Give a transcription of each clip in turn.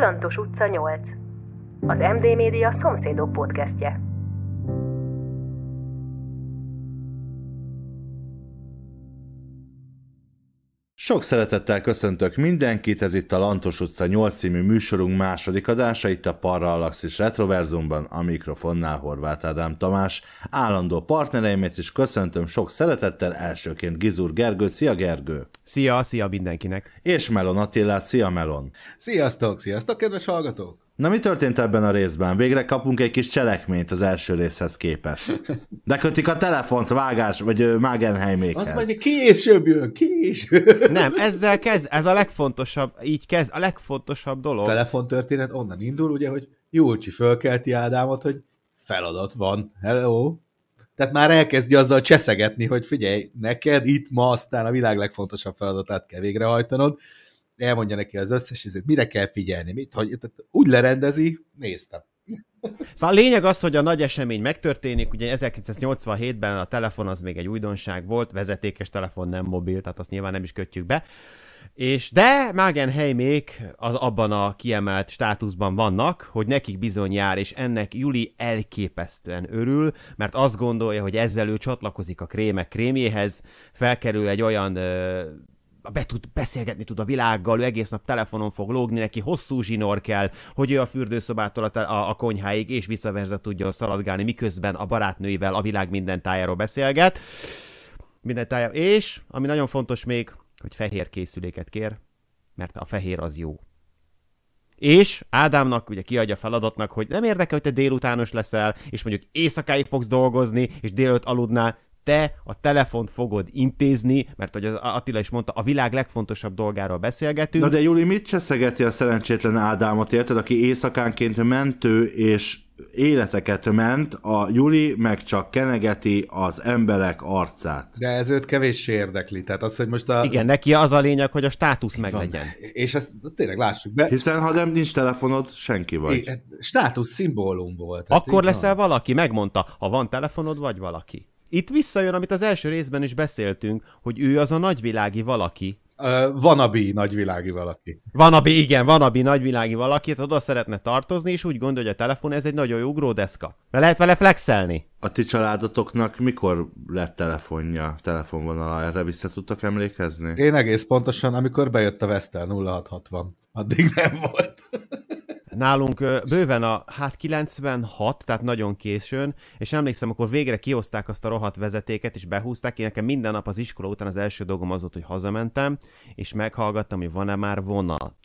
Galantos utca 8. Az MD Média szomszédok podcastje. Sok szeretettel köszöntök mindenkit, ez itt a Lantos utca 8 című műsorunk második adása, itt a és Retroverzumban, a mikrofonnál Horváth Ádám Tamás. Állandó partnereimet is köszöntöm sok szeretettel, elsőként Gizur Gergő, szia Gergő! Szia, szia mindenkinek! És Melon Attilát, szia Melon! Sziasztok, sziasztok kedves hallgatók! Na mi történt ebben a részben? Végre kapunk egy kis cselekményt az első részhez képest. De kötik a telefont vágás, vagy Magenheimékhez. Az majd később jön, később. Nem, ezzel kezd, ez a legfontosabb, így kezd, a legfontosabb dolog. A telefontörténet onnan indul, ugye, hogy Júlcsi fölkelti Ádámot, hogy feladat van, hello. Tehát már elkezdi azzal cseszegetni, hogy figyelj, neked itt ma aztán a világ legfontosabb feladatát kell végrehajtanod, elmondja neki az összes izét, mire kell figyelni, mit, hogy úgy lerendezi, néztem. Szóval a lényeg az, hogy a nagy esemény megtörténik, ugye 1987-ben a telefon az még egy újdonság volt, vezetékes telefon, nem mobil, tehát azt nyilván nem is kötjük be. És de még az abban a kiemelt státuszban vannak, hogy nekik bizony jár, és ennek Juli elképesztően örül, mert azt gondolja, hogy ezzel ő csatlakozik a krémek kréméhez, felkerül egy olyan ö, be tud, beszélgetni tud a világgal, ő egész nap telefonon fog lógni, neki hosszú zsinór kell, hogy ő a fürdőszobától a, a, a konyháig és visszaverze tudja szaladgálni, miközben a barátnőivel a világ minden tájáról beszélget. Minden tájáról. És, ami nagyon fontos még, hogy fehér készüléket kér, mert a fehér az jó. És Ádámnak ugye kiadja feladatnak, hogy nem érdekel, hogy te délutános leszel, és mondjuk éjszakáig fogsz dolgozni, és délőtt aludnál, te a telefont fogod intézni, mert hogy az Attila is mondta, a világ legfontosabb dolgáról beszélgetünk. Na de Juli, mit cseszegeti a szerencsétlen Ádámot, érted, aki éjszakánként mentő és életeket ment, a Juli meg csak kenegeti az emberek arcát. De ez őt kevéssé érdekli, tehát az, hogy most a... Igen, neki az a lényeg, hogy a státusz meglegyen. És ezt tényleg lássuk be. Hiszen ha nem nincs telefonod, senki vagy. É, státusz szimbólum volt. Hát Akkor leszel van. valaki, megmondta, ha van telefonod, vagy valaki. Itt visszajön, amit az első részben is beszéltünk, hogy ő az a nagyvilági valaki. Uh, vanabi nagyvilági valaki. Vanabi, igen, vanabi nagyvilági valaki, oda szeretne tartozni, és úgy gondolja, hogy a telefon ez egy nagyon jó ugródeszka. De lehet vele flexelni. A ti családotoknak mikor lett telefonja, telefonvonala? Erre vissza tudtok emlékezni? Én egész pontosan, amikor bejött a Vestel 0660. Addig nem volt nálunk bőven a, hát 96, tehát nagyon későn, és emlékszem, akkor végre kioszták azt a rohadt vezetéket, és behúzták, én nekem minden nap az iskola után az első dolgom az volt, hogy hazamentem, és meghallgattam, hogy van-e már vonal.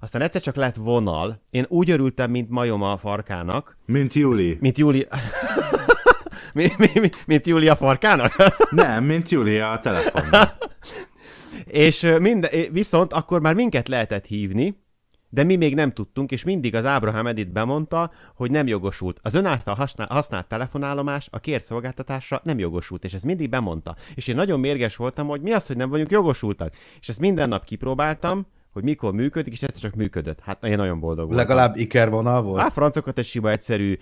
Aztán egyszer csak lett vonal, én úgy örültem, mint majom a farkának. Mint Júli. Mint Júli. mi, mi, mi, mint a farkának? Nem, mint Júli a telefonnak. és minden, viszont akkor már minket lehetett hívni, de mi még nem tudtunk, és mindig az Ábrahám Edit bemondta, hogy nem jogosult. Az ön által használt, használt telefonállomás a kért szolgáltatásra nem jogosult, és ezt mindig bemondta. És én nagyon mérges voltam, hogy mi az, hogy nem vagyunk jogosultak. És ezt minden nap kipróbáltam, hogy mikor működik, és egyszer csak működött. Hát én nagyon boldog voltam. Legalább ikervonal volt? Á, francokat egy sima, egyszerű,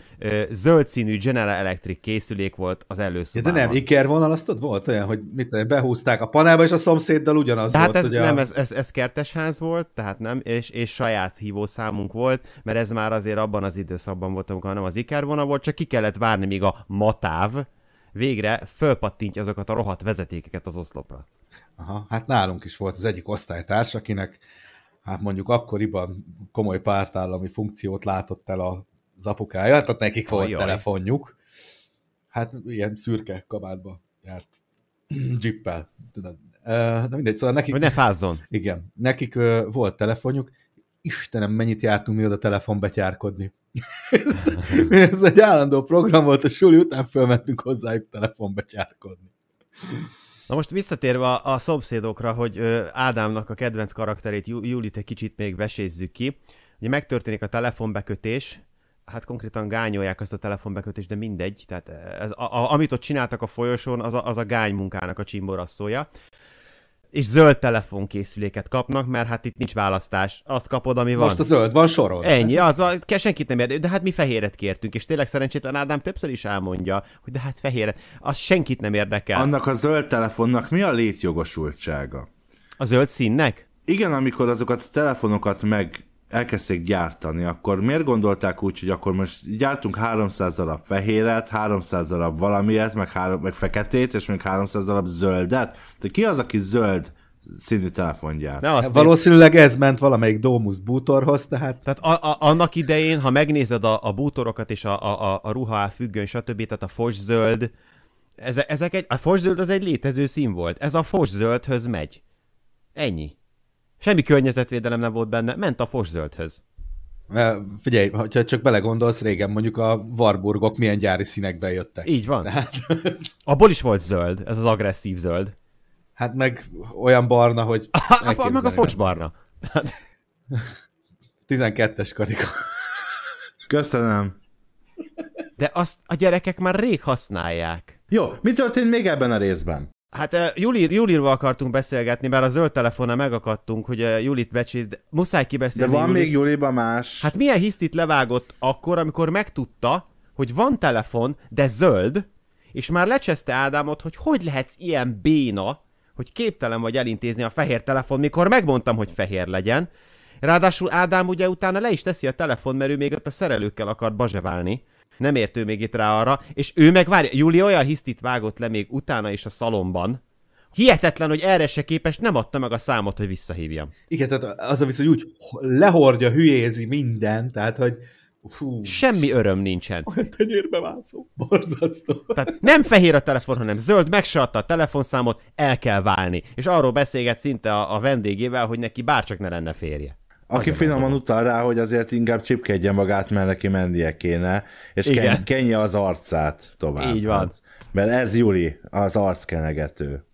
zöld színű General Electric készülék volt az először. Ja, de nem, ikervonal, azt ott volt olyan, hogy mit tudom, behúzták a panelba, és a szomszéddal ugyanaz tehát volt. Ez, ugye nem, ez, ez, ez kertesház volt, tehát nem, és, és saját hívószámunk volt, mert ez már azért abban az időszakban volt, amikor nem az ikervonal volt, csak ki kellett várni, míg a matáv végre fölpattintja azokat a rohadt vezetékeket az oszlopra. Aha, hát nálunk is volt az egyik osztálytárs, akinek hát mondjuk akkoriban komoly pártállami funkciót látott el az apukája, tehát nekik volt Ajaj. telefonjuk. Hát ilyen szürke kabátba járt dzsippel. De mindegy, szóval nekik... Hogy ne fázzon. Igen, nekik volt telefonjuk, Istenem, mennyit jártunk mi oda telefonbetyárkodni. Ez egy állandó program volt, a suli után fölmentünk hozzájuk telefonbetyárkodni. Na most visszatérve a, a szomszédokra, hogy ö, Ádámnak a kedvenc karakterét, Jú, Júlit egy kicsit még vesézzük ki. Ugye megtörténik a telefonbekötés, hát konkrétan gányolják azt a telefonbekötést, de mindegy. Tehát ez, a, a, amit ott csináltak a folyosón, az a, az a gány munkának a csimboraszója és zöld telefonkészüléket kapnak, mert hát itt nincs választás. Azt kapod, ami van. Most a zöld van soron. Ennyi, az a, senkit nem érdekel, de hát mi fehéret kértünk, és tényleg szerencsétlen Ádám többször is elmondja, hogy de hát fehéret, az senkit nem érdekel. Annak a zöld telefonnak mi a létjogosultsága? A zöld színnek? Igen, amikor azokat a telefonokat meg elkezdték gyártani, akkor miért gondolták úgy, hogy akkor most gyártunk 300 darab fehéret, 300 darab valamilyet, meg, három, meg feketét, és még 300 darab zöldet? De ki az, aki zöld színű telefonját. Na, azt Valószínűleg ez ment valamelyik Domus bútorhoz, tehát... Tehát a, a, annak idején, ha megnézed a, a bútorokat és a, a, a ruha függöny, stb., tehát a fos ezek, ezek egy, a zöld az egy létező szín volt. Ez a zöldhöz megy. Ennyi. Semmi környezetvédelem nem volt benne, ment a foszöldhöz. Figyelj, ha csak belegondolsz, régen mondjuk a Warburgok milyen gyári színekbe jöttek. Így van. Tehát... Abból is volt zöld, ez az agresszív zöld. Hát meg olyan barna, hogy... A, meg a focs barna. 12-es karika. Köszönöm. De azt a gyerekek már rég használják. Jó, mi történt még ebben a részben? Hát eh, Julir, Julirval akartunk beszélgetni, mert a zöld telefonnal megakadtunk, hogy eh, Julit becséz, de muszáj kibeszélni. De van Julit. még Juliba más. Hát milyen hisztit levágott akkor, amikor megtudta, hogy van telefon, de zöld, és már lecseszte Ádámot, hogy hogy lehetsz ilyen béna, hogy képtelen vagy elintézni a fehér telefon, mikor megmondtam, hogy fehér legyen. Ráadásul Ádám ugye utána le is teszi a telefon, mert ő még ott a szerelőkkel akart bazseválni. Nem értő még itt rá arra, és ő meg várja, Júli olyan hisztit vágott le még utána is a szalomban, Hihetetlen, hogy erre se képes, nem adta meg a számot, hogy visszahívjam. Igen, tehát az a hogy úgy lehordja, hülyézi minden, tehát hogy Fú, Semmi öröm nincsen. Olyan tenyérbe vászó, Borzasztó. Tehát nem fehér a telefon, hanem zöld, meg se adta a telefonszámot, el kell válni. És arról beszélget szinte a, a vendégével, hogy neki bárcsak ne lenne férje. Aki Nagyon finoman utal rá, hogy azért inkább csipkedje magát, mert neki mennie kéne, és ken, kenje az arcát tovább. Így van. Hát. Mert ez Juli, az arckenegető.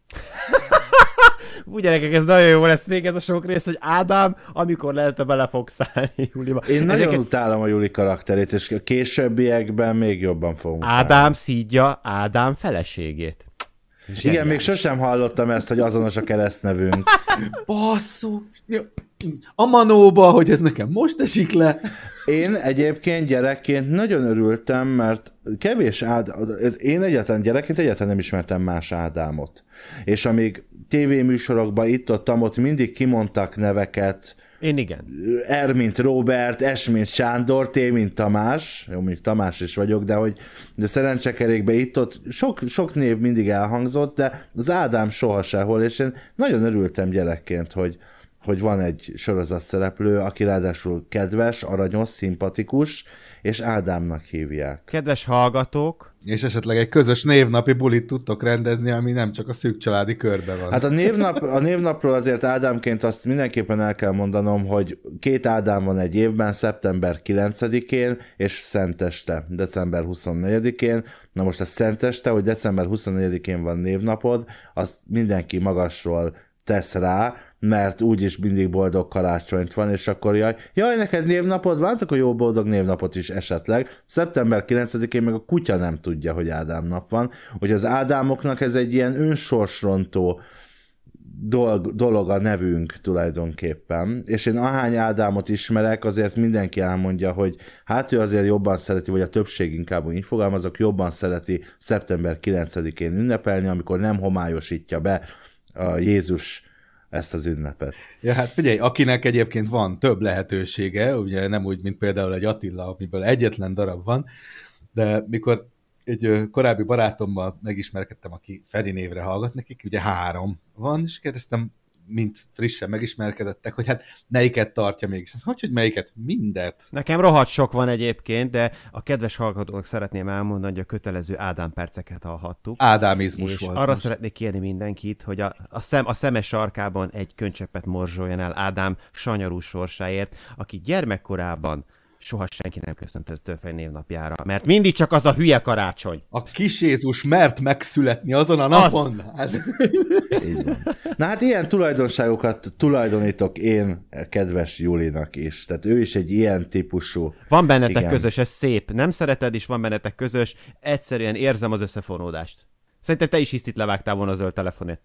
Úgy gyerekek, ez nagyon jó lesz még ez a sok rész, hogy Ádám, amikor lehet, bele fogsz állni Juliba. Én nagyon Ezeket... utálom a Juli karakterét, és a későbbiekben még jobban fogunk. Ádám állni. szídja Ádám feleségét. Zseniális. Igen, még sosem hallottam ezt, hogy azonos a keresztnevünk. Basszú! A manóba, hogy ez nekem most esik le. Én egyébként gyerekként nagyon örültem, mert kevés Ádám, én egyetlen gyerekként egyetlen nem ismertem más Ádámot. És amíg tévéműsorokban itt-ott, ott mindig kimondtak neveket, én igen. R, er, mint Robert, S, mint Sándor, T, mint Tamás, jó, mondjuk Tamás is vagyok, de hogy de szerencsekerékbe itt ott sok, sok név mindig elhangzott, de az Ádám soha sehol, és én nagyon örültem gyerekként, hogy, hogy van egy sorozat szereplő, aki ráadásul kedves, aranyos, szimpatikus, és Ádámnak hívják. Kedves hallgatók! És esetleg egy közös névnapi bulit tudtok rendezni, ami nem csak a szűk családi körbe van. Hát a, névnap, a névnapról azért Ádámként azt mindenképpen el kell mondanom, hogy két Ádám van egy évben, szeptember 9-én és Szenteste, december 24-én. Na most a Szenteste, hogy december 24-én van névnapod, azt mindenki magasról tesz rá, mert úgyis mindig boldog karácsonyt van, és akkor jaj, jaj, neked névnapod van, akkor jó boldog névnapot is esetleg. Szeptember 9-én meg a kutya nem tudja, hogy Ádám nap van, hogy az Ádámoknak ez egy ilyen önsorsrontó dolog, dolog a nevünk tulajdonképpen, és én ahány Ádámot ismerek, azért mindenki elmondja, hogy hát ő azért jobban szereti, vagy a többség inkább úgy fogalmazok, jobban szereti szeptember 9-én ünnepelni, amikor nem homályosítja be a Jézus ezt az ünnepet. Ja, hát figyelj, akinek egyébként van több lehetősége, ugye nem úgy, mint például egy Attila, amiből egyetlen darab van, de mikor egy korábbi barátommal megismerkedtem, aki Feri névre hallgat, nekik ugye három van, és kérdeztem, mint frissen megismerkedettek, hogy hát melyiket tartja mégis. Ez hogy, hogy melyiket? Mindet. Nekem rohadt sok van egyébként, de a kedves hallgatók szeretném elmondani, hogy a kötelező Ádám perceket hallhattuk. Ádámizmus és volt. arra most. szeretnék kérni mindenkit, hogy a, a, szem, a szeme sarkában egy könycseppet morzsoljon el Ádám sanyarú sorsáért, aki gyermekkorában soha senki nem köszöntött Fej névnapjára, mert mindig csak az a hülye karácsony. A kis Jézus mert megszületni azon a napon. Az. Hát. Na hát ilyen tulajdonságokat tulajdonítok én kedves Julinak is. Tehát ő is egy ilyen típusú. Van bennetek igen. közös, ez szép. Nem szereted, is, van bennetek közös. Egyszerűen érzem az összefonódást. Szerintem te is hisztit levágtál volna a zöld telefonért.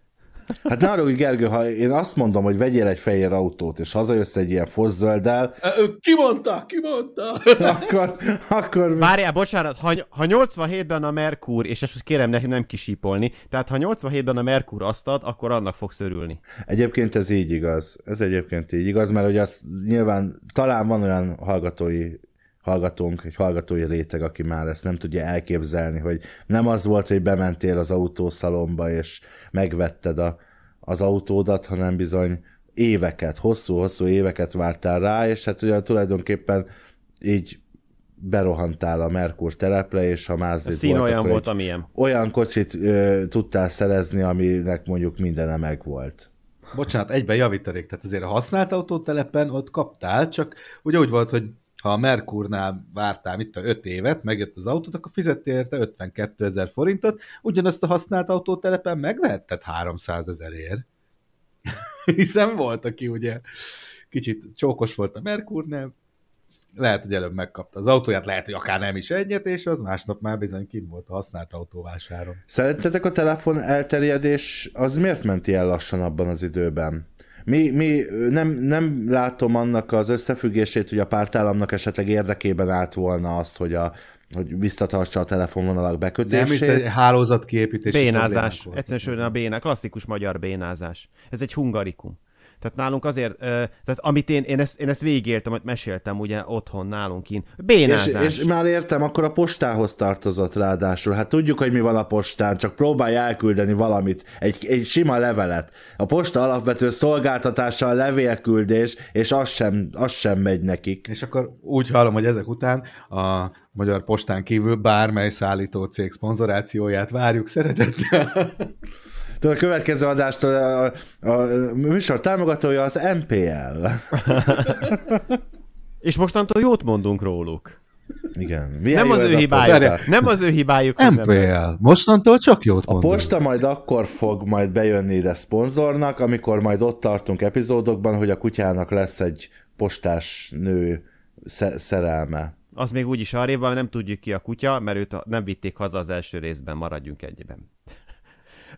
Hát ne arra, hogy Gergő, ha én azt mondom, hogy vegyél egy fehér autót, és hazajössz egy ilyen fozzölddel... Ők kimondták, kimondták! Akkor... akkor... Várjál, bocsánat, ha, ha 87-ben a Merkur, és ezt kérem nekem nem kisípolni, tehát ha 87-ben a Merkur azt ad, akkor annak fogsz örülni. Egyébként ez így igaz. Ez egyébként így igaz, mert hogy az nyilván talán van olyan hallgatói hallgatónk, egy hallgatói réteg, aki már ezt nem tudja elképzelni, hogy nem az volt, hogy bementél az autószalomba és megvetted a, az autódat, hanem bizony éveket, hosszú-hosszú éveket vártál rá, és hát ugye tulajdonképpen így berohantál a Merkur telepre, és a Mazda szín volt, olyan volt, amilyen. Olyan kocsit ö, tudtál szerezni, aminek mondjuk mindene meg volt. Bocsánat, egyben javítanék, tehát azért a használt autótelepen ott kaptál, csak ugye úgy volt, hogy ha a Merkurnál vártál itt a 5 évet, megjött az autót, akkor fizettél érte 52 ezer forintot, ugyanazt a használt autótelepen megvehetted 300 ezerért. Hiszen volt, aki ugye kicsit csókos volt a Merkurnál, lehet, hogy előbb megkapta az autóját, lehet, hogy akár nem is egyet, és az másnap már bizony kim volt a használt autóvásáron. Szerintetek a telefon elterjedés az miért menti el lassan abban az időben? Mi, mi nem, nem látom annak az összefüggését, hogy a pártállamnak esetleg érdekében állt volna azt, hogy a hogy visszatartsa a telefonvonalak bekötését. Nem, is hálózat kiépítés. Bénázás. Egyszerűen a béna, klasszikus magyar bénázás. Ez egy hungarikum. Tehát nálunk azért, tehát amit én, én ezt, én ezt végigéltem, hogy meséltem ugye otthon nálunk kint. Bénázás. És, és már értem, akkor a postához tartozott ráadásul. Hát tudjuk, hogy mi van a postán, csak próbálj elküldeni valamit, egy, egy sima levelet. A posta alapvető szolgáltatása a levélküldés, és az sem, az sem megy nekik. És akkor úgy hallom, hogy ezek után a magyar postán kívül bármely szállító cég szponzorációját várjuk szeretettel. Tudod, a következő adást a, a, a műsor támogatója az MPL. És mostantól jót mondunk róluk. Igen. Milyen nem az, az ő hibájuk. Nem az ő hibájuk. MPL. Mostantól csak jót mondunk. A posta majd akkor fog majd bejönni ide szponzornak, amikor majd ott tartunk epizódokban, hogy a kutyának lesz egy postás nő szerelme. Az még úgyis arrébb van, nem tudjuk ki a kutya, mert őt nem vitték haza az első részben, maradjunk egyben.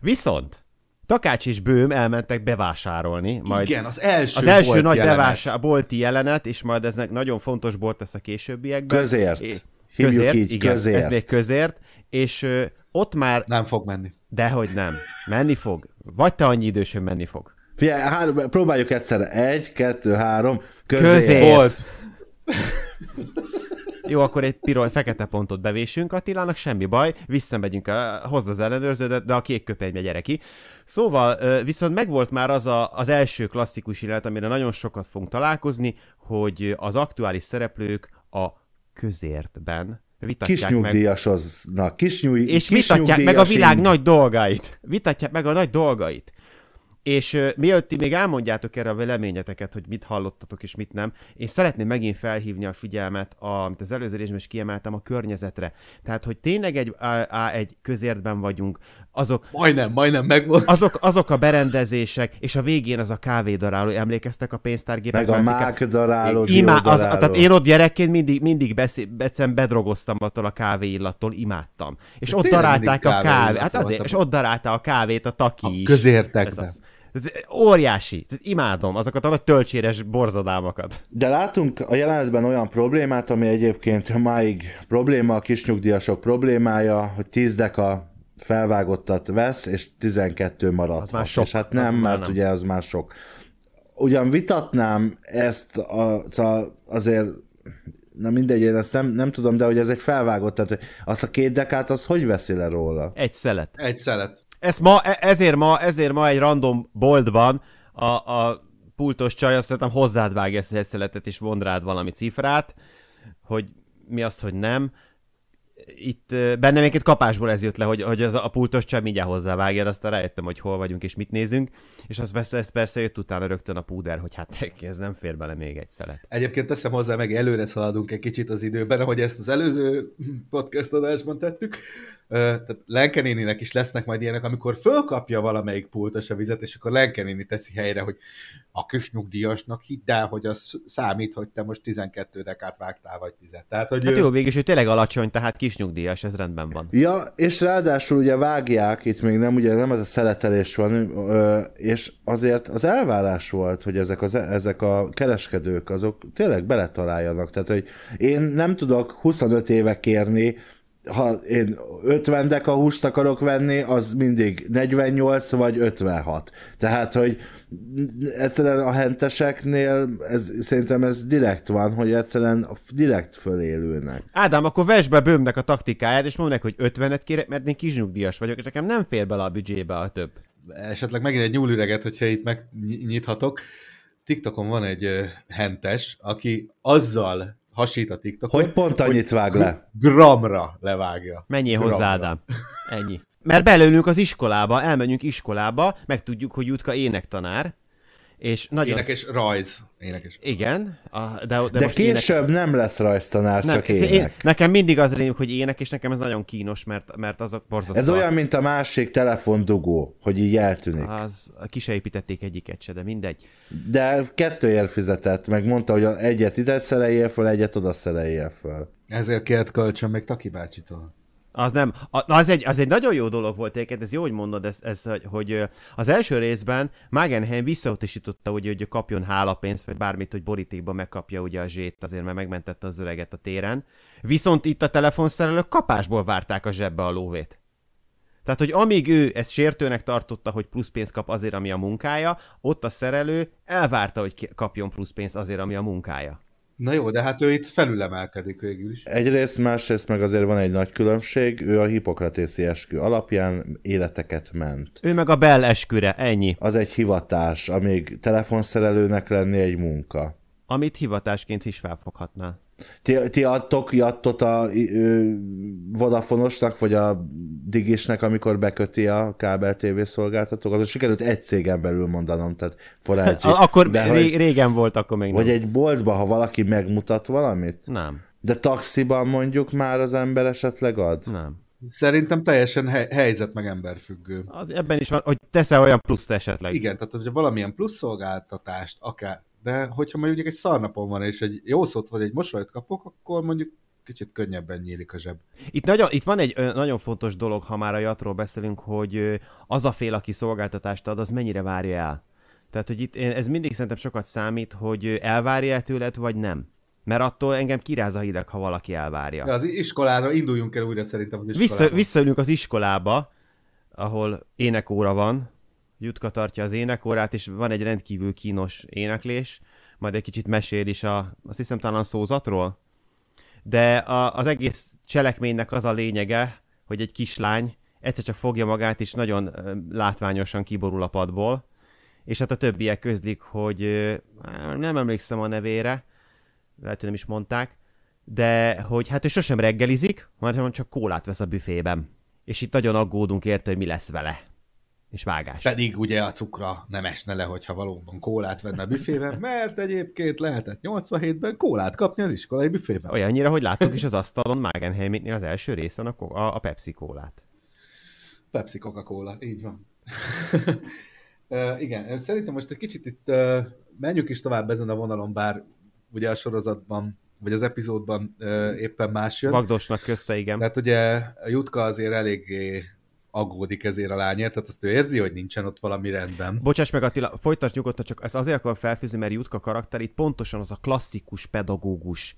Viszont Takács és Bőm elmentek bevásárolni. Majd Igen, az első Az első nagy jelenet. bolti jelenet, és majd eznek nagyon fontos bolt lesz a későbbiekben. Közért. É, közért, így, igen, közért. ez még közért, és ö, ott már... Nem fog menni. Dehogy nem. Menni fog. Vagy te annyi idősön menni fog. Figyelj, három, próbáljuk egyszer. Egy, kettő, három. Közért. közért. Volt. Jó, akkor egy piros, fekete pontot bevésünk Attilának, semmi baj, visszamegyünk, a, hozd az ellenőrződet, de a kék köpeny megy ki. Szóval viszont megvolt már az a, az első klasszikus illet, amire nagyon sokat fogunk találkozni, hogy az aktuális szereplők a közértben vitatják kis meg... aznak, kisnyúj... És kis vitatják meg a világ nagy dolgait. Vitatják meg a nagy dolgait. És uh, mielőtt ti még elmondjátok erre a véleményeteket, hogy mit hallottatok és mit nem, én szeretném megint felhívni a figyelmet, a, amit az előző részben is kiemeltem, a környezetre. Tehát, hogy tényleg egy, a, a, egy közértben vagyunk, azok... Majdnem, majdnem megvan. Azok, azok a berendezések, és a végén az a kávédaráló, emlékeztek a pénztárgépek? Meg a mákdaráló, imá, az, Tehát én ott gyerekként mindig, mindig beszél, bedrogoztam attól a kávé illattól, imádtam. És De ott darálták a kávé. hát azért, és ott darálták a kávét a taki a is. Közértekben. Tehát eh, óriási. Tehát imádom azokat a nagy tölcséres borzadámokat. De látunk a jelenetben olyan problémát, ami egyébként máig probléma, a kisnyugdíjasok problémája, hogy tízdek a felvágottat vesz, és 12 marad. Az már sok. És hát nem, az mert nem. ugye az már sok. Ugyan vitatnám ezt a, szóval azért na mindegy, én ezt nem, nem tudom, de hogy ez egy felvágott, tehát azt a két dekát, az hogy veszi le róla? Egy szelet. Egy szelet. Ez ma, e, ezért, ma, ezért ma egy random boltban a, a pultos csaj azt szerintem hozzád vágja ezt a szeletet és mond rád valami cifrát, hogy mi az, hogy nem. Itt bennem egy kapásból ez jött le, hogy, hogy az a pultos csaj mindjárt hozzávágja, aztán rájöttem, hogy hol vagyunk és mit nézünk, és az persze, ez persze jött utána rögtön a púder, hogy hát ez nem fér bele még egy szelet. Egyébként teszem hozzá, meg előre szaladunk egy kicsit az időben, ahogy ezt az előző podcast adásban tettük, tehát Lenke néninek is lesznek majd ilyenek, amikor fölkapja valamelyik pultos a vizet, és akkor Lenke néni teszi helyre, hogy a kisnyugdíjasnak hidd el, hogy az számít, hogy te most 12 dekát vágtál, vagy 10 Tehát, hogy hát ő... jó, végig ő tényleg alacsony, tehát kisnyugdíjas, ez rendben van. Ja, és ráadásul ugye vágják, itt még nem, ugye nem ez a szeletelés van, és azért az elvárás volt, hogy ezek, az, ezek a kereskedők, azok tényleg beletaláljanak. Tehát, hogy én nem tudok 25 éve kérni ha én 50 deka húst akarok venni, az mindig 48 vagy 56. Tehát, hogy egyszerűen a henteseknél ez, szerintem ez direkt van, hogy egyszerűen direkt fölélülnek. Ádám, akkor vesd be bőmnek a taktikáját, és mondják, hogy 50-et kérek, mert én kisnyugdíjas vagyok, és nekem nem fér bele a büdzsébe a több. Esetleg megint egy nyúlüreget, hogyha itt megnyithatok. TikTokon van egy hentes, aki azzal hasít a TikTok, Hogy pont annyit hogy vág le? Gramra levágja. Mennyi hozzá, Ádám. Ennyi. Mert belőlünk az iskolába, elmenjünk iskolába, megtudjuk, hogy Jutka énektanár, és nagyon... Énekes rajz. Énekes. Igen. A, de, de, de most később énekes... nem lesz rajztanár, nem, csak ének. Én, nekem mindig az lényeg, hogy ének, és nekem ez nagyon kínos, mert, mert azok borzasztó. Ez olyan, mint a másik telefondugó, hogy így eltűnik. Az, ki se építették egyiket se, de mindegy. De kettőért fizetett, meg mondta, hogy egyet ide szereljél föl, egyet oda szereljél föl. Ezért kért kölcsön még Taki bácsitól. Az nem. Az egy, az egy nagyon jó dolog volt egyébként, ez jó, hogy mondod, ez, ez, hogy az első részben Magenheim visszautasította, hogy, hogy kapjon hálapénzt, vagy bármit, hogy borítékba megkapja ugye a zsét, azért mert megmentette az öreget a téren. Viszont itt a telefonszerelők kapásból várták a zsebbe a lóvét. Tehát, hogy amíg ő ezt sértőnek tartotta, hogy plusz pénzt kap azért, ami a munkája, ott a szerelő elvárta, hogy kapjon plusz pénzt azért, ami a munkája. Na jó, de hát ő itt felülemelkedik végül is. Egyrészt, másrészt meg azért van egy nagy különbség, ő a hipokratészi eskü alapján életeket ment. Ő meg a Bell esküre, ennyi. Az egy hivatás, amíg telefonszerelőnek lenni egy munka. Amit hivatásként is felfoghatná. Ti, ti adtok jattot a ö, Vodafonosnak, vagy a Digisnek, amikor beköti a kábel TV szolgáltatókat? Most sikerült egy cégen belül mondanom, tehát forágyi. akkor De, ré, régen volt, akkor még Vagy nem. egy boltba, ha valaki megmutat valamit? Nem. De taxiban mondjuk már az ember esetleg ad? Nem. Szerintem teljesen he- helyzet meg emberfüggő. Az, ebben is van, hogy teszel olyan pluszt esetleg. Igen, tehát hogyha valamilyen plusz szolgáltatást, akár de hogyha mondjuk egy szarnapon van, és egy jó szót vagy egy mosolyt kapok, akkor mondjuk kicsit könnyebben nyílik a zseb. Itt, nagyon, itt van egy nagyon fontos dolog, ha már a jatról beszélünk, hogy az a fél, aki szolgáltatást ad, az mennyire várja el. Tehát, hogy itt én, ez mindig szerintem sokat számít, hogy elvárja el tőled, vagy nem. Mert attól engem kiráz a hideg, ha valaki elvárja. De az iskolára induljunk el újra szerintem az iskolába. Vissza, visszaülünk az iskolába, ahol énekóra van, Jutka tartja az énekórát, és van egy rendkívül kínos éneklés, majd egy kicsit mesél is a, azt hiszem talán a szózatról, de a, az egész cselekménynek az a lényege, hogy egy kislány egyszer csak fogja magát, és nagyon látványosan kiborul a padból, és hát a többiek közlik, hogy nem emlékszem a nevére, lehet, hogy nem is mondták, de hogy hát ő sosem reggelizik, hanem csak kólát vesz a büfében. És itt nagyon aggódunk érte, hogy mi lesz vele és vágás. Pedig ugye a cukra nem esne le, hogyha valóban kólát venne a büfében, mert egyébként lehetett 87-ben kólát kapni az iskolai büfében. Olyannyira, hogy láttuk is az asztalon Magenheimitnél az első részen a, a, a Pepsi kólát. Pepsi Coca-Cola, így van. uh, igen, szerintem most egy kicsit itt uh, menjünk is tovább ezen a vonalon, bár ugye a sorozatban vagy az epizódban ö, éppen más jön. Magdosnak közte, igen. Tehát ugye Jutka azért eléggé aggódik ezért a lányért, tehát azt ő érzi, hogy nincsen ott valami rendben. Bocsáss meg Attila, folytasd nyugodtan, csak ez azért akar felfűzni, mert Jutka itt pontosan az a klasszikus pedagógus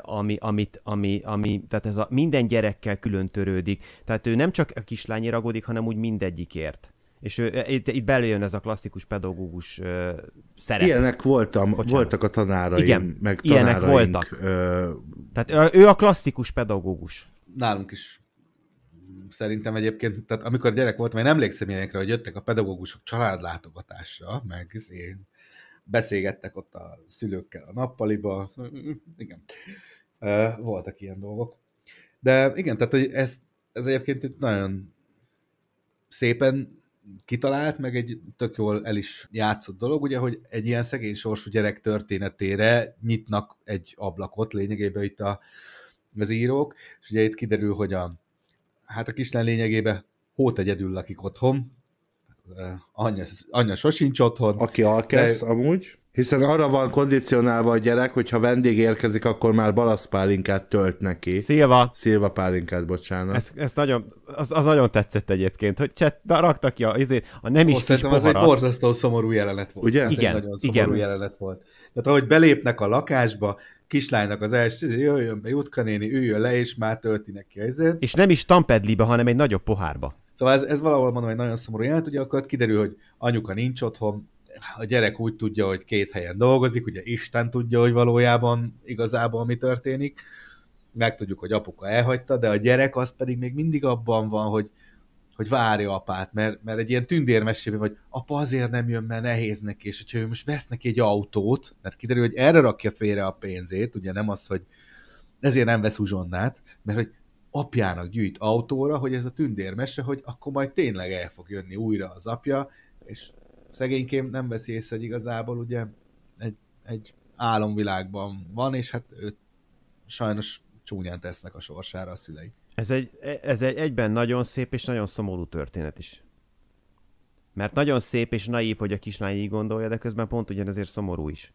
ami, amit, ami, ami, tehát ez a minden gyerekkel külön törődik. Tehát ő nem csak a kislányi ragódik, hanem úgy mindegyikért. És ő, e, itt, itt belőjön ez a klasszikus pedagógus ö, szerep. Ilyenek voltam, Bocsánat. voltak a tanáraim, Igen, meg tanáraink. Ilyenek voltak. Ö... Tehát ő a klasszikus pedagógus. Nálunk is szerintem egyébként, tehát amikor gyerek voltam, én emlékszem ilyenekre, hogy jöttek a pedagógusok családlátogatásra, meg én beszélgettek ott a szülőkkel a nappaliba, igen, voltak ilyen dolgok. De igen, tehát hogy ez, ez egyébként itt nagyon szépen kitalált, meg egy tök jól el is játszott dolog, ugye, hogy egy ilyen szegény sorsú gyerek történetére nyitnak egy ablakot lényegében itt a, az írók, és ugye itt kiderül, hogy a hát a kislány lényegében hót egyedül lakik otthon, anyja, anyja sosincs otthon. Aki alkesz de... amúgy, hiszen arra van kondicionálva a gyerek, hogyha vendég érkezik, akkor már balaszpálinkát tölt neki. Szilva. Szilva pálinkát, bocsánat. Ez, ez nagyon, az, az, nagyon tetszett egyébként, hogy cset, da, rakta ki a, azért, a nem is Ó, kis poharat. Az egy borzasztó szomorú jelenet volt. Ugye? Ez igen, egy nagyon szomorú igen. jelenet volt. Tehát ahogy belépnek a lakásba, kislánynak az első, izé, jöjjön be Jutka néni, üljön le, és már tölti neki ezért. És nem is tampedlibe, hanem egy nagyobb pohárba. Szóval ez, ez valahol mondom, egy nagyon szomorú jelent, ugye akkor kiderül, hogy anyuka nincs otthon, a gyerek úgy tudja, hogy két helyen dolgozik, ugye Isten tudja, hogy valójában igazából mi történik, megtudjuk, hogy apuka elhagyta, de a gyerek az pedig még mindig abban van, hogy hogy várja apát, mert, mert egy ilyen tündérmesében vagy apa azért nem jön, mert nehéz neki, és hogyha ő most vesz neki egy autót, mert kiderül, hogy erre rakja félre a pénzét, ugye nem az, hogy ezért nem vesz uzsonnát, mert hogy apjának gyűjt autóra, hogy ez a tündérmese, hogy akkor majd tényleg el fog jönni újra az apja, és szegénykém nem veszi észre, hogy igazából ugye egy, egy álomvilágban van, és hát őt sajnos csúnyán tesznek a sorsára a szülei. Ez egy, ez egy egyben nagyon szép és nagyon szomorú történet is. Mert nagyon szép és naív, hogy a kislány így gondolja, de közben pont ugyanezért szomorú is.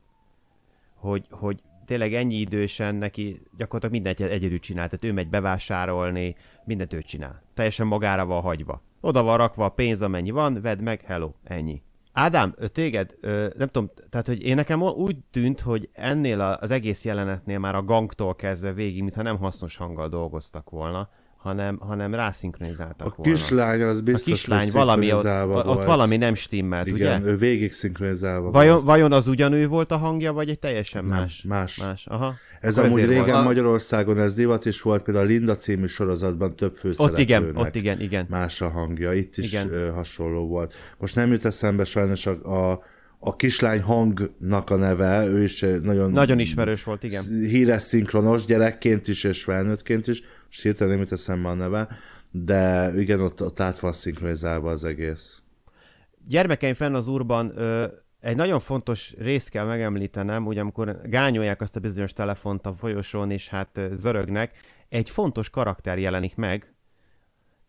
Hogy, hogy tényleg ennyi idősen neki gyakorlatilag mindent egyedül csinál, tehát ő megy bevásárolni, mindent ő csinál. Teljesen magára van hagyva. Oda van rakva a pénz, amennyi van, vedd meg, hello, ennyi. Ádám, téged, nem tudom, tehát hogy én nekem úgy tűnt, hogy ennél az egész jelenetnél már a gangtól kezdve végig, mintha nem hasznos hanggal dolgoztak volna, hanem, hanem rászinkronizáltak a volna. A kislány az biztos, a kislány valami, ott, volt. ott valami nem stimmelt, Igen, ugye? ő végig szinkronizálva vajon, volt. Vajon az ugyanő volt a hangja, vagy egy teljesen nem, más? más. más. Aha. Ez Akkor amúgy régen van. Magyarországon ez divat is volt, például a Linda című sorozatban több főszereplőnek. Ott igen, ott igen, igen. Más a hangja, itt is igen. hasonló volt. Most nem jut eszembe sajnos a, a a kislány hangnak a neve, ő is nagyon... Nagyon ismerős volt, igen. Híres szinkronos, gyerekként is és felnőttként is, most hirtelen nem jut eszembe a neve, de igen, ott, ott át van szinkronizálva az egész. Gyermekeim fenn az urban... ö, egy nagyon fontos részt kell megemlítenem, ugye amikor gányolják azt a bizonyos telefont a folyosón, és hát zörögnek, egy fontos karakter jelenik meg,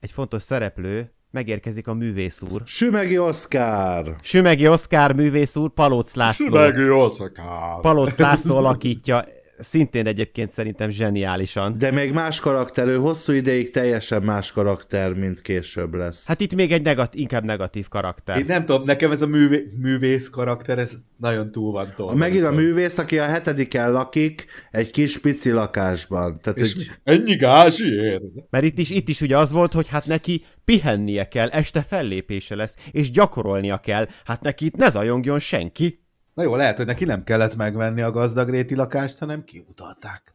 egy fontos szereplő, megérkezik a művész úr. Sümegi Oszkár! Sümegi Oszkár művész úr, Palóc László. Sümegi Oszkár! Palóc László alakítja szintén egyébként szerintem zseniálisan. De még más karakter, ő hosszú ideig teljesen más karakter, mint később lesz. Hát itt még egy negatív, inkább negatív karakter. Én nem tudom, nekem ez a művé- művész karakter, ez nagyon túl van tolva. Megint a művész, aki a hetediken lakik, egy kis pici lakásban. Tehát, És hogy... ennyi gázsiért. Mert itt is, itt is ugye az volt, hogy hát neki pihennie kell, este fellépése lesz, és gyakorolnia kell. Hát neki itt ne zajongjon senki. Na jó, lehet, hogy neki nem kellett megvenni a gazdagréti lakást, hanem kiutalták.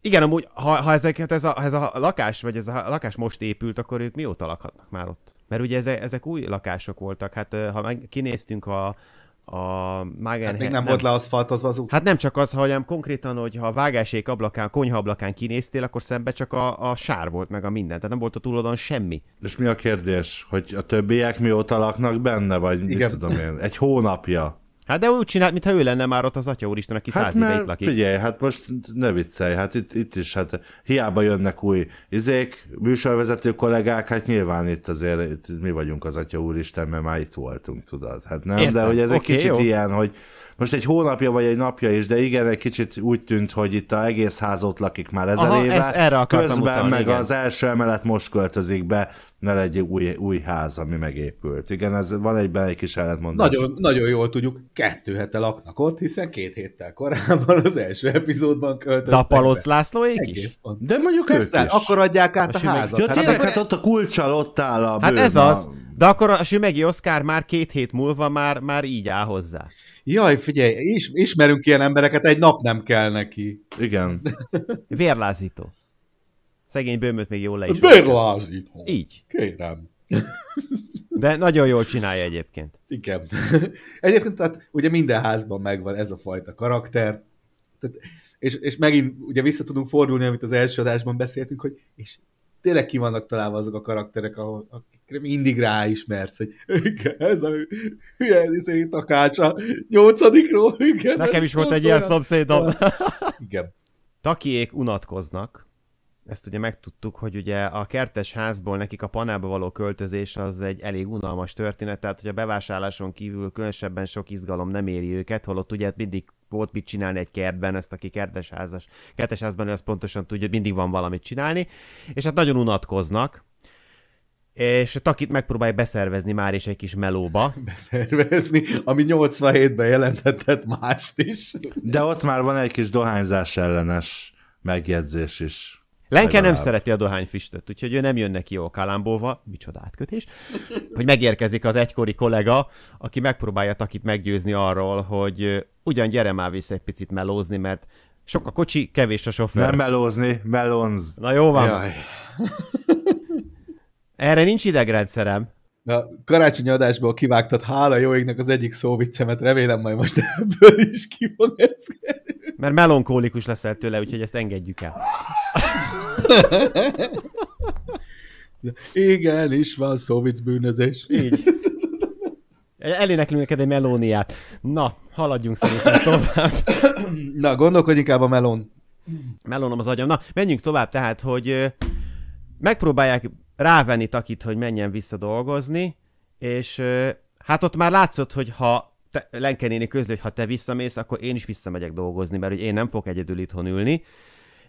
Igen, amúgy, ha, ha, ezeket, ez, a, ha ez a lakás, vagy ez a lakás most épült, akkor ők mióta lakhatnak már ott? Mert ugye ezek, ezek új lakások voltak, hát ha meg, kinéztünk a, a Magen Hát még nem, nem volt leaszfaltozva az út. Hát nem csak az, hanem konkrétan, hogy ha a vágásék ablakán, konyha ablakán kinéztél, akkor szembe csak a, a sár volt meg a minden, tehát nem volt a túloldalon semmi. És mi a kérdés, hogy a többiek mióta laknak benne, vagy Igen. mit tudom én, egy hónapja? Hát de úgy csinált, mintha ő lenne már ott az Atya Úristen, aki hát száz éve itt lakik. Figyelj, hát most ne viccelj, hát itt, itt is, hát hiába jönnek új izék, műsorvezető kollégák, hát nyilván itt azért itt mi vagyunk az Atya Úristen, mert már itt voltunk, tudod. Hát nem, Értem. de hogy ez okay, egy kicsit jó. ilyen, hogy most egy hónapja vagy egy napja is, de igen, egy kicsit úgy tűnt, hogy itt a egész ház ott lakik már ezer Aha, éve. Ezt erre közben utalni, meg igen. az első emelet most költözik be ne legyen új, új ház, ami megépült. Igen, ez van egy egy kis ellentmondás. Nagyon, nagyon jól tudjuk, kettő hete laknak ott, hiszen két héttel korábban az első epizódban költöztek. De a Palóc Lászlóék is? Pont. De mondjuk Persze, ők is. akkor adják át a, a házat. Ja, hát, akkor hát ott a kulcsal ott áll a Hát bőn, ez az. De akkor a Sümegi Oszkár már két hét múlva már, már így áll hozzá. Jaj, figyelj, is, ismerünk ilyen embereket, egy nap nem kell neki. Igen. Vérlázító. Szegény bőmöt még jól le is. Bőrlázi. Így. Kérem. De nagyon jól csinálja egyébként. Igen. Egyébként tehát ugye minden házban megvan ez a fajta karakter. Tehát, és, és megint ugye vissza tudunk fordulni, amit az első adásban beszéltünk, hogy és tényleg ki vannak találva azok a karakterek, ahol, akikre mindig ráismersz, hogy ez a hülye izé, takácsa nyolcadikról. Igen, Nekem is volt egy olyan. ilyen szomszédom. Szóval, igen. Takiék unatkoznak, ezt ugye megtudtuk, hogy ugye a kertes házból nekik a panelba való költözés az egy elég unalmas történet, tehát hogy a bevásárláson kívül különösebben sok izgalom nem éri őket, holott ugye mindig volt mit csinálni egy kertben, ezt aki kertes, kertesházban ezt pontosan tudja, hogy mindig van valamit csinálni, és hát nagyon unatkoznak, és a Takit megpróbálja beszervezni már is egy kis melóba. Beszervezni, ami 87-ben jelentett mást is. De ott már van egy kis dohányzás ellenes megjegyzés is. Lenke nem szereti a dohányfüstöt, úgyhogy ő nem jön neki jó kalámbóva, micsoda átkötés, hogy megérkezik az egykori kollega, aki megpróbálja Takit meggyőzni arról, hogy ugyan gyere már vissza egy picit melózni, mert sok a kocsi, kevés a sofőr. Nem melózni, melonz. Na jó van. Jaj. Erre nincs idegrendszerem. Na, karácsonyi adásból kivágtad, hála jó égnek az egyik szóviccemet, remélem majd most ebből is ki fog ez Mert melonkólikus leszel tőle, úgyhogy ezt engedjük el. Igen, is van szó bűnözés. Így. Eléneklünk neked egy melóniát. Na, haladjunk szerintem tovább. Na, gondolkodj inkább a melón. Melónom az agyam. Na, menjünk tovább tehát, hogy megpróbálják rávenni Takit, hogy menjen vissza dolgozni, és hát ott már látszott, hogy ha te, Lenke néni közli, hogy ha te visszamész, akkor én is visszamegyek dolgozni, mert hogy én nem fogok egyedül itthon ülni,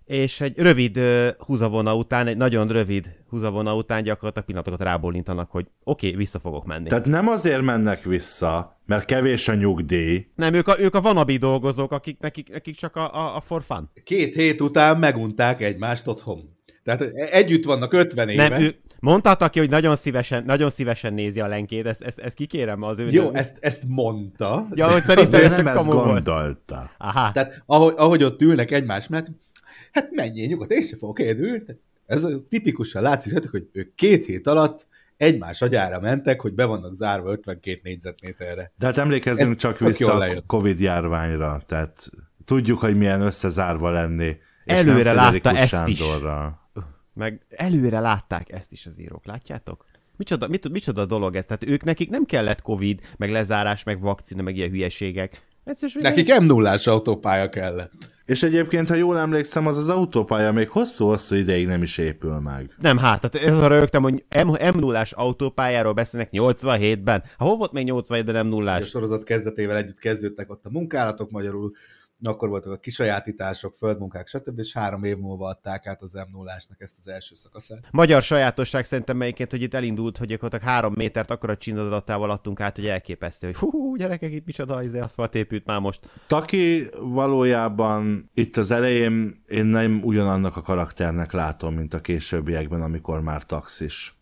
és egy rövid húzavona után, egy nagyon rövid húzavona után gyakorlatilag pillanatokat rábólintanak, hogy oké, okay, vissza fogok menni. Tehát nem azért mennek vissza, mert kevés a nyugdíj. Nem, ők a, ők a vanabi dolgozók, akik, nekik, nekik csak a, a, a for fun. Két hét után megunták egymást otthon. Tehát e, együtt vannak 50 éve. Nem, ő, mondta aki, hogy nagyon szívesen, nagyon szívesen nézi a lenkét, ezt, ezt, ezt kikérem az ő. Jó, ezt, ezt mondta. Ja, hogy szerintem ez ezt gondolta. Aha. Tehát ahogy, ahogy ott ülnek egymás mellett, Hát menjél nyugodt, én sem fogok egyedül. Ez a tipikusan látszik, hogy ők két hét alatt egymás agyára mentek, hogy be vannak zárva 52 négyzetméterre. De hát emlékezzünk Ez csak vissza a Covid járványra, tehát tudjuk, hogy milyen összezárva lenni. Előre látta ezt Sándorra. is. Meg előre látták ezt is az írók, látjátok? Micsoda, mit, micsoda dolog ez? Tehát ők nekik nem kellett Covid, meg lezárás, meg vakcina, meg ilyen hülyeségek. Egyszerűen Nekik m 0 autópálya kellett. És egyébként, ha jól emlékszem, az az autópálya még hosszú-hosszú ideig nem is épül meg. Nem, hát, tehát ez arra rögtem, hogy m 0 autópályáról beszélnek 87-ben. Ha hát hol volt még 87-ben m 0 A sorozat kezdetével együtt kezdődtek ott a munkálatok, magyarul akkor voltak a kisajátítások, földmunkák, stb., és három év múlva adták át az m 0 ezt az első szakaszát. Magyar sajátosság szerintem melyiként, hogy itt elindult, hogy gyakorlatilag három métert akkor a csinadatával adtunk át, hogy elképesztő, hogy hú, hú gyerekek, itt micsoda, az izé, aszfalt épült már most. Taki valójában itt az elején én nem ugyanannak a karakternek látom, mint a későbbiekben, amikor már taxis.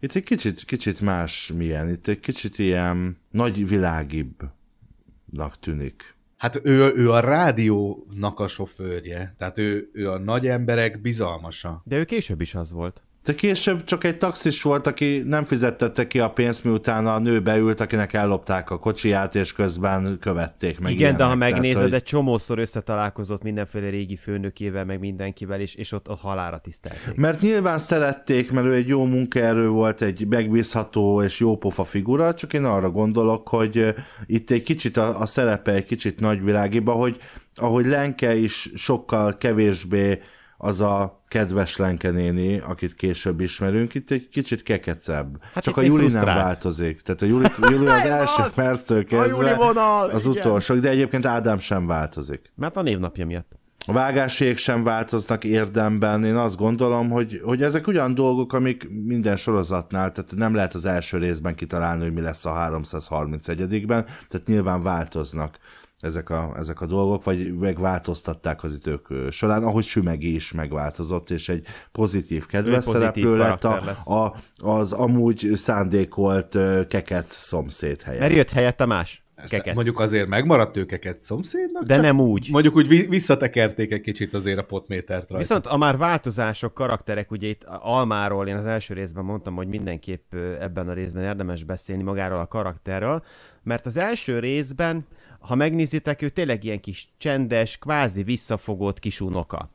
Itt egy kicsit, kicsit más milyen, itt egy kicsit ilyen nagy világibbnak tűnik Hát ő, ő a rádiónak a sofőrje, tehát ő, ő a nagy emberek bizalmasa. De ő később is az volt. De később csak egy taxis volt, aki nem fizettette ki a pénzt, miután a nő beült, akinek ellopták a kocsiját, és közben követték meg. Igen, ilyenek. de ha megnézed, Tehát, hogy... egy csomószor összetalálkozott mindenféle régi főnökével, meg mindenkivel, és, és ott a halára tisztelték. Mert nyilván szerették, mert ő egy jó munkaerő volt, egy megbízható és jó pofa figura, csak én arra gondolok, hogy itt egy kicsit a, a szerepe egy kicsit nagyvilágiba, hogy ahogy Lenke is sokkal kevésbé az a kedves lenkenéni, akit később ismerünk, itt egy kicsit kekecebb. Hát Csak a Juli frusztrált. nem változik. Tehát a Juli, Juli az első az, perctől kezdve vonal, az igen. utolsó, de egyébként Ádám sem változik. Mert a névnapja miatt. A vágásiék sem változnak érdemben. Én azt gondolom, hogy, hogy ezek olyan dolgok, amik minden sorozatnál, tehát nem lehet az első részben kitalálni, hogy mi lesz a 331-ben, tehát nyilván változnak ezek a, ezek a dolgok, vagy megváltoztatták az idők során, ahogy Sümegi is megváltozott, és egy pozitív kedves szereplő lett a, a, az amúgy szándékolt keket szomszéd helyett. Mert jött helyette más. Kekec. Mondjuk azért megmaradt őkeket szomszédnak. De nem úgy. Mondjuk úgy visszatekerték egy kicsit azért a potmétert rajta. Viszont a már változások, karakterek, ugye itt Almáról én az első részben mondtam, hogy mindenképp ebben a részben érdemes beszélni magáról a karakterről, mert az első részben ha megnézitek, ő tényleg ilyen kis csendes, kvázi visszafogott kis unoka.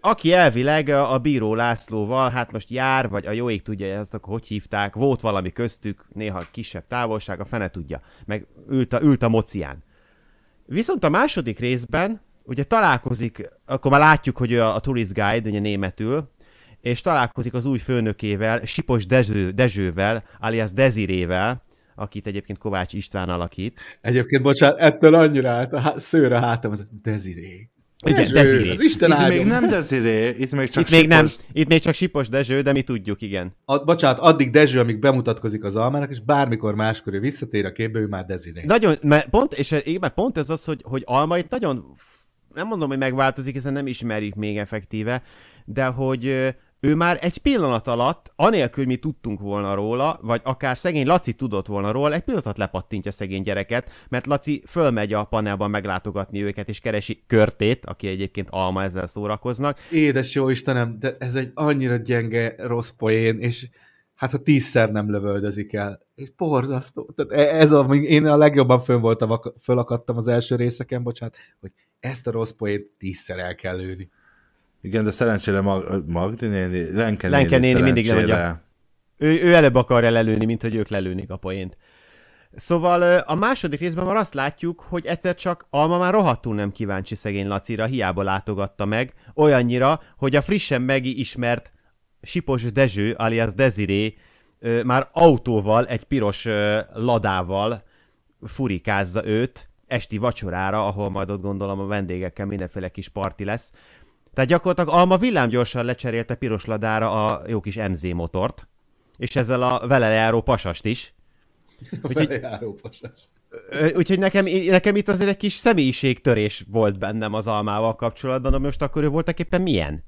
Aki elvileg a bíró Lászlóval, hát most jár, vagy a jóig tudja azt, akkor hogy hívták, volt valami köztük, néha kisebb távolság, a fene tudja, meg ült a, ült a mocián. Viszont a második részben, ugye találkozik, akkor már látjuk, hogy ő a, a tourist guide, ugye németül, és találkozik az új főnökével, Sipos Dezső, Dezsővel, alias Dezirével, akit egyébként Kovács István alakít. Egyébként, bocsánat, ettől annyira állt a szőre hátam, az Desiré. Igen, Dezső, az Isten itt még nem Deziré, itt még csak itt még, nem, itt még csak sipos Dezső, de mi tudjuk, igen. A, bocsánat, addig Dezső, amíg bemutatkozik az almának, és bármikor máskor ő visszatér a képbe, ő már Deziré. Nagyon, mert pont, és eh, mert pont ez az, hogy, hogy Alma itt nagyon, nem mondom, hogy megváltozik, hiszen nem ismerik még effektíve, de hogy eh, ő már egy pillanat alatt, anélkül, hogy mi tudtunk volna róla, vagy akár szegény Laci tudott volna róla, egy pillanat lepattintja szegény gyereket, mert Laci fölmegy a panelban meglátogatni őket, és keresi körtét, aki egyébként alma ezzel szórakoznak. Édes jó Istenem, de ez egy annyira gyenge rossz poén, és hát ha tízszer nem lövöldözik el, és porzasztó. Tehát e- ez a, én a legjobban fönn voltam, fölakadtam az első részeken, bocsánat, hogy ezt a rossz poént tízszer el kell lőni. Igen, de szerencsére Mag- Magdi néni, Lenke, Lenke néni, néni mindig lemondja. Ő, ő előbb akar lelőni, mint hogy ők lelőnik a poént. Szóval a második részben már azt látjuk, hogy egyszer csak Alma már rohadtul nem kíváncsi szegény Lacira, hiába látogatta meg, olyannyira, hogy a frissen megismert Sipos Dezső, alias Deziré, már autóval, egy piros ladával furikázza őt esti vacsorára, ahol majd ott gondolom a vendégekkel mindenféle kis parti lesz. Tehát gyakorlatilag Alma villámgyorsan lecserélte piros ladára a jó kis MZ motort, és ezzel a vele járó pasast is. Úgyhogy, úgyhogy nekem, nekem itt azért egy kis személyiségtörés volt bennem az almával kapcsolatban, ami most akkor ő voltak éppen milyen?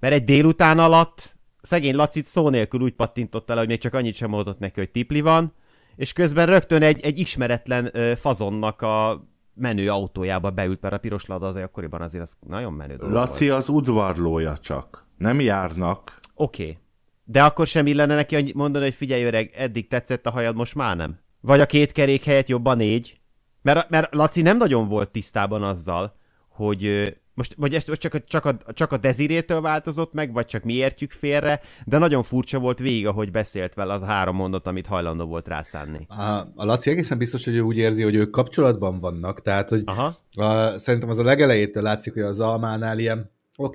Mert egy délután alatt szegény Lacit szó nélkül úgy pattintott el, hogy még csak annyit sem mondott neki, hogy tipli van, és közben rögtön egy, egy ismeretlen fazonnak a menő autójába beült, mert a piros lada azért akkoriban azért az nagyon menő dolog Laci volt. az udvarlója csak. Nem járnak. Oké. Okay. De akkor sem illene neki mondani, hogy figyelj öreg, eddig tetszett a hajad, most már nem. Vagy a két kerék helyett jobban négy. Mert, mert Laci nem nagyon volt tisztában azzal, hogy most, vagy ez csak, a, csak, a, csak a dezirétől változott meg, vagy csak mi értjük félre, de nagyon furcsa volt végig, ahogy beszélt vele az három mondat, amit hajlandó volt rászánni. A, a Laci egészen biztos, hogy ő úgy érzi, hogy ők kapcsolatban vannak, tehát hogy Aha. A, szerintem az a legelejétől látszik, hogy az Almánál ilyen, oké,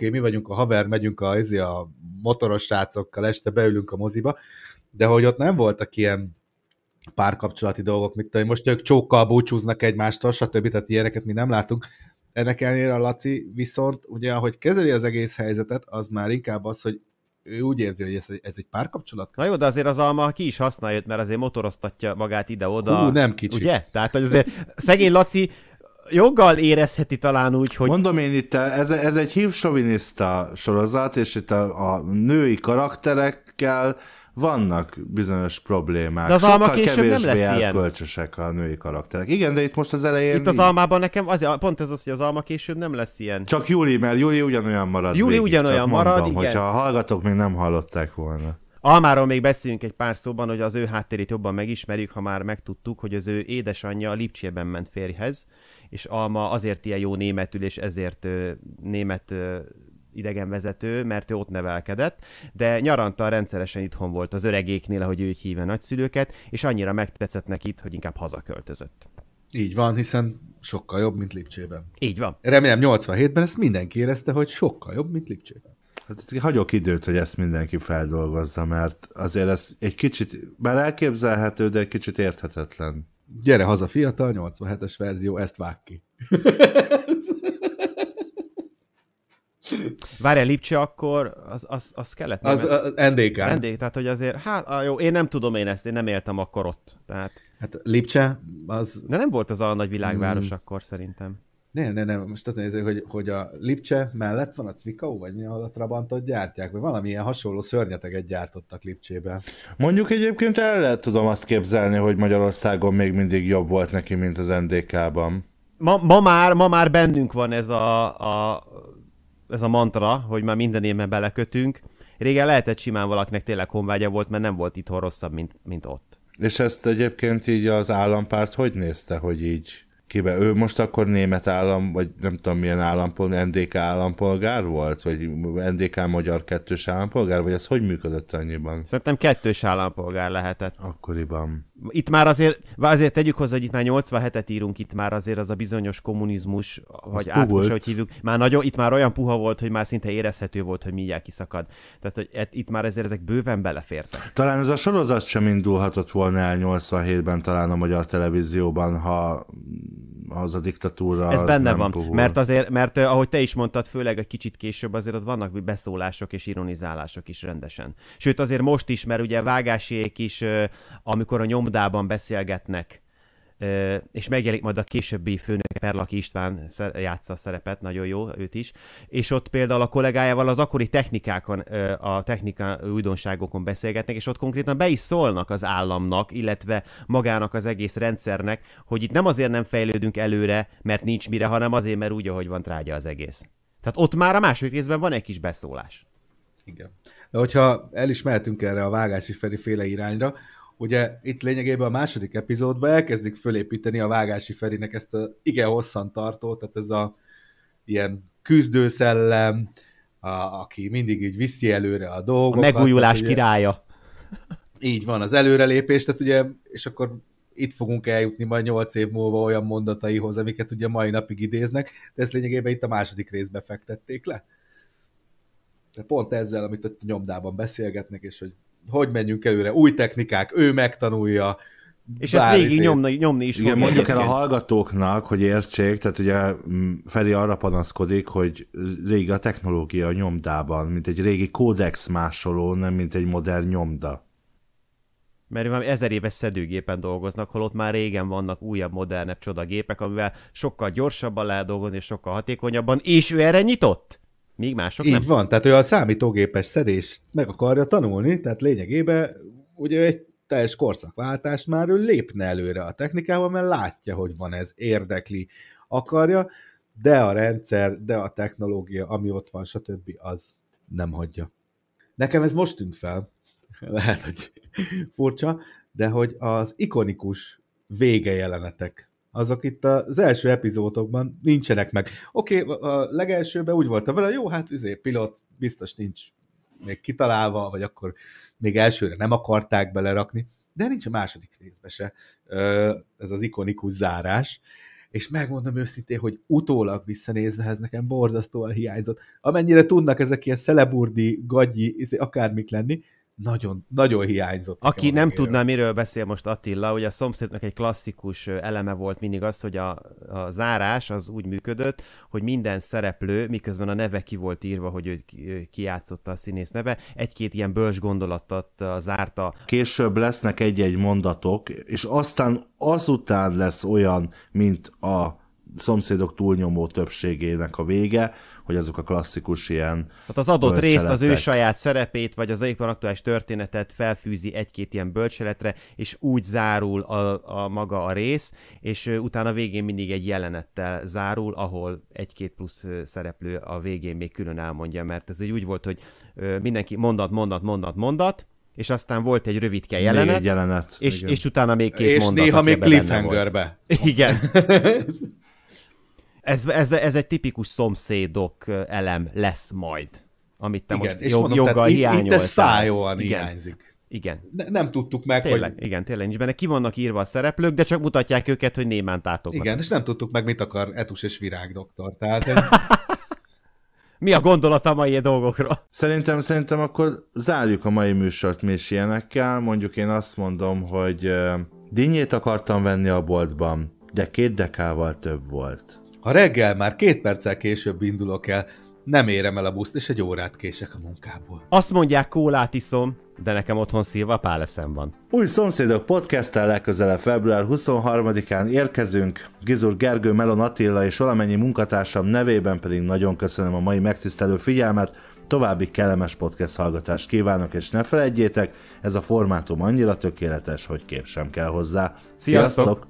okay, mi vagyunk a haver, megyünk a, ez izé, a motoros srácokkal, este beülünk a moziba, de hogy ott nem voltak ilyen párkapcsolati dolgok, mint hogy most ők csókkal búcsúznak egymástól, stb. Tehát ilyeneket mi nem látunk, ennek ellenére a Laci viszont, ugye ahogy kezeli az egész helyzetet, az már inkább az, hogy ő úgy érzi, hogy ez, egy, ez egy párkapcsolat. Na jó, de azért az alma ki is használja őt, mert azért motoroztatja magát ide-oda. Hú, nem kicsit. Ugye? Tehát hogy azért szegény Laci joggal érezheti talán úgy, hogy... Mondom én itt, ez, ez egy hívsoviniszta sorozat, és itt a, a női karakterekkel vannak bizonyos problémák. De az Sokkal alma később nem lesz ilyen. kölcsösek a női karakterek. Igen, de itt most az elején... Itt az almában nekem az, pont ez az, hogy az alma később nem lesz ilyen. Csak Júli, mert Júli ugyanolyan marad. Júli végig, ugyanolyan csak marad, mondom, igen. Hogyha a hallgatók még nem hallották volna. Almáról még beszéljünk egy pár szóban, hogy az ő hátterét jobban megismerjük, ha már megtudtuk, hogy az ő édesanyja Lipcsében ment férjhez, és Alma azért ilyen jó németül, és ezért német idegenvezető, mert ő ott nevelkedett, de nyaranta rendszeresen itthon volt az öregéknél, ahogy ő így hívja nagyszülőket, és annyira megtetszett neki itt, hogy inkább hazaköltözött. Így van, hiszen sokkal jobb, mint Lipcsében. Így van. Remélem 87-ben ezt mindenki érezte, hogy sokkal jobb, mint Lipcsében. Hát hagyok időt, hogy ezt mindenki feldolgozza, mert azért ez egy kicsit, bár elképzelhető, de egy kicsit érthetetlen. Gyere haza fiatal, 87-es verzió, ezt vág ki. Várjál, Lipcse akkor, az, az, az kellett? Az, az NDK. NDK, tehát hogy azért, hát jó, én nem tudom én ezt, én nem éltem akkor ott. Tehát... Hát Lipcse, az... De nem volt az a nagy világváros hmm. akkor szerintem. Nem, nem, nem, most azt nézzük, hogy, hogy a Lipcse mellett van a Cvikau, vagy mi a Trabantot gyártják, vagy valamilyen hasonló szörnyeteget gyártottak Lipcsében. Mondjuk egyébként el lehet tudom azt képzelni, hogy Magyarországon még mindig jobb volt neki, mint az NDK-ban. Ma, ma, már, ma már bennünk van ez a, a ez a mantra, hogy már minden évben belekötünk. Régen lehetett simán valakinek tényleg honvágya volt, mert nem volt itthon rosszabb, mint, mint ott. És ezt egyébként így az állampárt hogy nézte, hogy így kibe? Ő most akkor német állam, vagy nem tudom milyen állampolgár, NDK állampolgár volt? Vagy NDK magyar kettős állampolgár? Vagy ez hogy működött annyiban? Szerintem kettős állampolgár lehetett. Akkoriban. Itt már azért, azért tegyük hozzá, hogy itt már 87-et írunk, itt már azért az a bizonyos kommunizmus, vagy átmos, hogy hívjuk, már nagyon, itt már olyan puha volt, hogy már szinte érezhető volt, hogy mindjárt kiszakad. Tehát, hogy et, itt már ezért ezek bőven belefértek. Talán ez a sorozat sem indulhatott volna el 87-ben talán a magyar televízióban, ha az a diktatúra. Ez benne van, puhul. mert azért, mert ahogy te is mondtad, főleg egy kicsit később azért ott vannak beszólások és ironizálások is rendesen. Sőt azért most is, mert ugye vágásiék is, amikor a nyom szobdában beszélgetnek, és megjelenik majd a későbbi főnök Perlaki István játsza a szerepet, nagyon jó őt is, és ott például a kollégájával az akkori technikákon, a technika újdonságokon beszélgetnek, és ott konkrétan be is szólnak az államnak, illetve magának az egész rendszernek, hogy itt nem azért nem fejlődünk előre, mert nincs mire, hanem azért, mert úgy, ahogy van trágya az egész. Tehát ott már a második részben van egy kis beszólás. Igen. De hogyha el is mehetünk erre a vágási Feri féle irányra, Ugye itt lényegében a második epizódban elkezdik fölépíteni a Vágási Ferinek ezt a igen hosszan tartó, tehát ez a ilyen küzdőszellem, a, aki mindig így viszi előre a dolgokat. A megújulás ugye, királya. Így van, az előrelépés, tehát ugye, és akkor itt fogunk eljutni majd nyolc év múlva olyan mondataihoz, amiket ugye mai napig idéznek, de ezt lényegében itt a második részbe fektették le. De pont ezzel, amit ott nyomdában beszélgetnek, és hogy hogy menjünk előre, új technikák, ő megtanulja, és ezt végig nyomni, nyomni is Igen, mondjuk el a hallgatóknak, hogy értsék, tehát ugye mm, Feri arra panaszkodik, hogy régi a technológia a nyomdában, mint egy régi kódex másoló, nem mint egy modern nyomda. Mert már ezer éves szedőgépen dolgoznak, holott már régen vannak újabb, modernebb csodagépek, amivel sokkal gyorsabban lehet dolgozni, és sokkal hatékonyabban, és ő erre nyitott? Míg mások Így nem. van, tehát ő a számítógépes szedést meg akarja tanulni, tehát lényegében ugye egy teljes korszakváltás már ő lépne előre a technikában, mert látja, hogy van ez, érdekli, akarja, de a rendszer, de a technológia, ami ott van, stb. az nem hagyja. Nekem ez most tűnt fel, lehet, hogy furcsa, de hogy az ikonikus vége jelenetek azok itt az első epizódokban nincsenek meg. Oké, okay, a legelsőben úgy voltam vele, jó, hát izé, pilot biztos nincs még kitalálva, vagy akkor még elsőre nem akarták belerakni, de nincs a második részbe se ez az ikonikus zárás, és megmondom őszintén, hogy utólag visszanézve ez nekem borzasztóan hiányzott. Amennyire tudnak ezek ilyen szeleburdi, gagyi, izé, akármik lenni, nagyon, nagyon hiányzott. Aki nem megérő. tudná, miről beszél most Attila, hogy a szomszédnak egy klasszikus eleme volt mindig az, hogy a, a zárás az úgy működött, hogy minden szereplő, miközben a neve ki volt írva, hogy ő kiátszotta a színész neve, egy-két ilyen bölcs gondolatot zárta. Később lesznek egy-egy mondatok, és aztán azután lesz olyan, mint a szomszédok túlnyomó többségének a vége, hogy azok a klasszikus ilyen... Hát az adott részt, az ő saját szerepét, vagy az éppen aktuális történetet felfűzi egy-két ilyen bölcseletre, és úgy zárul a, a maga a rész, és utána végén mindig egy jelenettel zárul, ahol egy-két plusz szereplő a végén még külön elmondja, mert ez úgy volt, hogy mindenki mondat, mondat, mondat, mondat, és aztán volt egy rövidke jelenet, még egy jelenet és, és utána még két és mondat. És néha még cliffhangerbe. Igen. Ez, ez, ez egy tipikus szomszédok elem lesz majd, amit te igen, most és jog, mondom, joggal hiányoltál. Itt ez fájóan igen. hiányzik. Igen. Ne, nem tudtuk meg, tényleg, hogy... Igen, tényleg nincs benne. Ki vannak írva a szereplők, de csak mutatják őket, hogy némán tátok. Igen, és nem tudtuk meg, mit akar Etus és Virág doktor. Tehát ez... Mi a gondolat a mai dolgokról? Szerintem, szerintem akkor zárjuk a mai műsort mi is ilyenekkel. Mondjuk én azt mondom, hogy dinnyét akartam venni a boltban, de két dekával több volt. Ha reggel már két perccel később indulok el, nem érem el a buszt, és egy órát kések a munkából. Azt mondják, kólát iszom, de nekem otthon szilva páleszem van. Új szomszédok podcasttel legközelebb február 23-án érkezünk. Gizur Gergő, Melon Attila és valamennyi munkatársam nevében pedig nagyon köszönöm a mai megtisztelő figyelmet, további kellemes podcast hallgatást kívánok, és ne felejtjétek, ez a formátum annyira tökéletes, hogy kép sem kell hozzá. Sziasztok! Sziasztok!